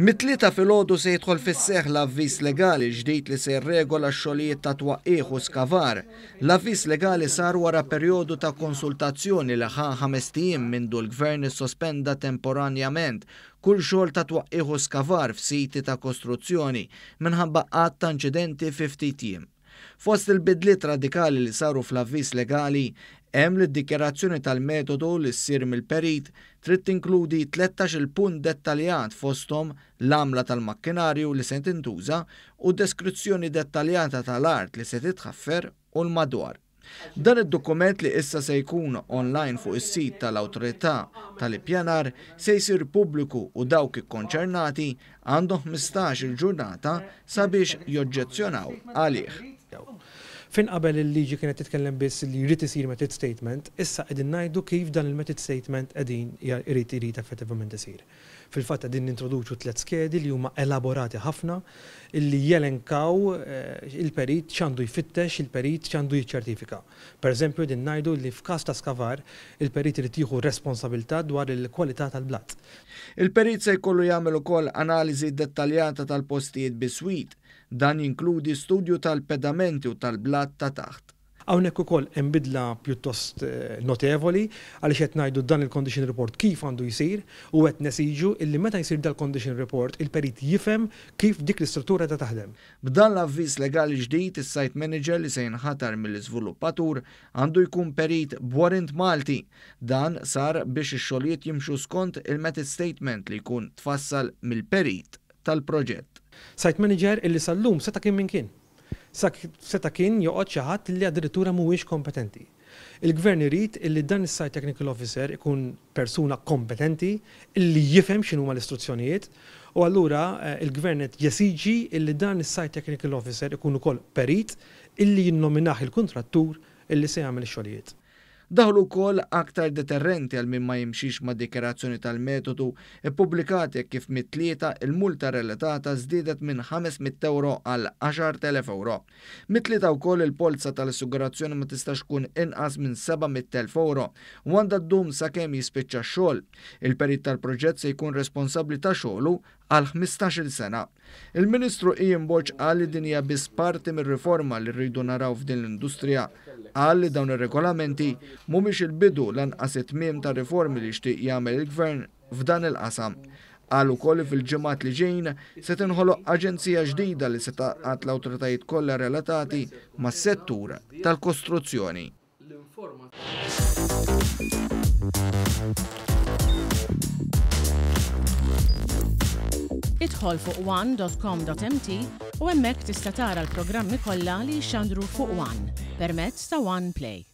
Mitlita fil-ħodu se jidħol fis-seħ l-avvis legali ġdid li se regola xogħlijiet ta' twaqqieħ u skavar. L-avvis legali sar wara perjodu ta' konsultazzjoni li ħan ħamestijim tiem mindu l-gvern sospenda temporanjament kull xogħol ta' twaqqieħ u skavar f'siti ta' kostruzzjoni minħabba qatt ta' inċidenti 50 tim. Fost il-bidliet radikali li saru fl-avvis legali, hemm li d-dikjerazzjoni tal-metodu li ssir mill-perit trid tinkludi 13 punt dettaljat fosthom l-amla tal-makkinarju li se tintuża u deskrizzjoni dettaljata tal-art li se titħaffer u l-madwar. Dan id-dokument li issa se jkun online fuq is-sit tal-Awtorità tal-Ippjanar se jsir pubbliku u dawk ikkonċernati għandhom 15-il ġurnata sabiex joġġezzjonaw għalih jew. Fin qabel il-liġi kienet titkellem biss li jrid isir method statement, issa qegħdin ngħidu kif dan il-method statement qegħdin jrid irid effettivament isir. Fil-fatt qegħdin nintroduċu tliet skedi li huma elaborati ħafna illi jelenkaw eh, il-perit x'għandu jfittex, il-perit x'għandu jiċċertifika. Pereżempju din ngħidu li f'każ ta' skavar il-perit irid jieħu responsabilità dwar il-kwalità tal-blatt. Il-perit se jkollu jagħmel ukoll analiżi dettaljata tal-postijiet biswit Dan inkludi studju tal-pedamenti u tal-blat ta' taħt. Hawnhekk ukoll hemm bidla pjuttost eh, notevoli għaliex qed ngħidu dan il-condition report kif għandu jsir u qed nesiġu illi meta jsir dal-condition report il-perit jifhem kif dik l-istruttura ta' taħdem. B'dan l-avviż legali ġdid is-site manager li se jinħatar mill-iżviluppatur għandu jkun perit bwarint Malti. Dan sar biex ix xoliet jimxu skont il-method statement li jkun tfassal mill-perit tal-proġett. Site manager illi sal-lum seta kien minn kien. Seta kien joqgħod xi ħadd li addirittura mhuwiex kompetenti. Il-gvern irid illi dan is-site technical officer ikun persuna kompetenti illi jifhem x'inhu l-istruzzjonijiet u allura eh, il-gvern qed jesiġi illi dan is-site technical officer ikun ukoll perit illi jinnominaħ il-kontrattur illi se jagħmel ix-xogħlijiet. Daħlu kol aktar deterrenti għal min ma jimxix ma' dikerazzjoni tal-metodu publikati kif mitlieta il-multa relatata żdiedet minn 500 euro għal 10.000 euro. Mitlieta wkoll il-polza tal-assigurazzjoni ma tistax tkun inqas minn 700.000 euro d għandha ddum sakemm jispiċċa xogħol. Il-perit tal-proġett se jkun responsabbli ta' xogħlu għal 15 sena. Il-Ministru Ian Boċ għal li dinja bis parti mir riforma li rridu naraw f'din l-industrija għal li dawn ir-regolamenti mhumiex il-bidu lanqas it-tmiem ta' reformi li xtieq jagħmel il-gvern f'dan il-qasam. Għal ukoll fil-ġimgħat li ġejn se tinħoloq aġenzija ġdida li se taqgħat l-awtoritajiet kollha relatati mas-settur tal-kostruzzjoni. Idħol fuq one.com.mt u hemmhekk tista' tara l-programmi kollha li jxandru fuq One permezz ta' One Play.